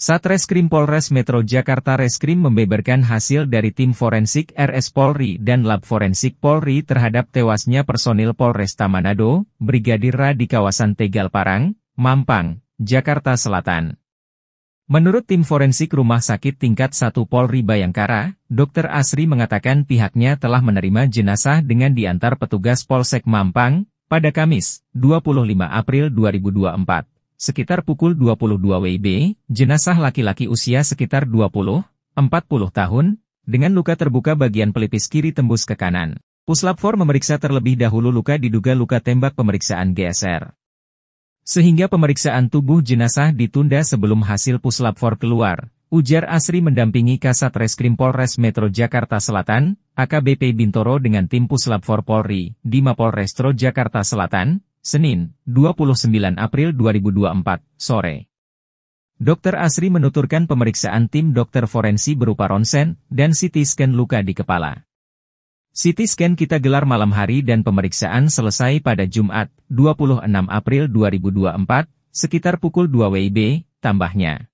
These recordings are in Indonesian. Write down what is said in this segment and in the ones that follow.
Satreskrim Polres Metro Jakarta Reskrim membeberkan hasil dari tim forensik RS Polri dan Lab Forensik Polri terhadap tewasnya personil Polresta Manado, Brigadir Ra di kawasan Tegal Parang, Mampang, Jakarta Selatan. Menurut tim forensik Rumah Sakit Tingkat 1 Polri Bayangkara, Dr. Asri mengatakan pihaknya telah menerima jenazah dengan diantar petugas Polsek Mampang, pada Kamis, 25 April 2024 sekitar pukul 22 WIB, jenazah laki-laki usia sekitar 20, 40 tahun, dengan luka terbuka bagian pelipis kiri tembus ke kanan. Puslap 4 memeriksa terlebih dahulu luka diduga luka tembak pemeriksaan GSR. Sehingga pemeriksaan tubuh jenazah ditunda sebelum hasil puslap 4 keluar, ujar Asri mendampingi Kasat Reskrim Polres Metro Jakarta Selatan, AKBP Bintoro dengan tim Puslap 4 Polri, di Mapolres Jakarta Selatan, Senin, 29 April 2024, sore. Dr. Asri menuturkan pemeriksaan tim dokter forensi berupa ronsen dan CT scan luka di kepala. CT scan kita gelar malam hari dan pemeriksaan selesai pada Jumat, 26 April 2024, sekitar pukul 2 WIB, tambahnya.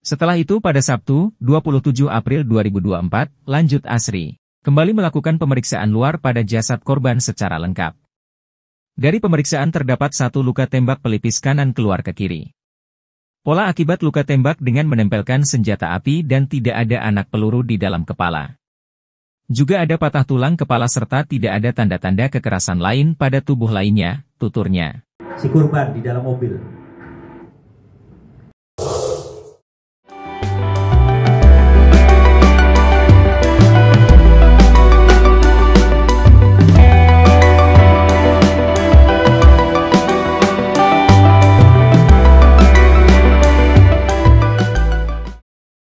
Setelah itu pada Sabtu, 27 April 2024, lanjut Asri. Kembali melakukan pemeriksaan luar pada jasad korban secara lengkap. Dari pemeriksaan terdapat satu luka tembak pelipis kanan keluar ke kiri. Pola akibat luka tembak dengan menempelkan senjata api dan tidak ada anak peluru di dalam kepala. Juga ada patah tulang kepala serta tidak ada tanda-tanda kekerasan lain pada tubuh lainnya, tuturnya. Si korban di dalam mobil.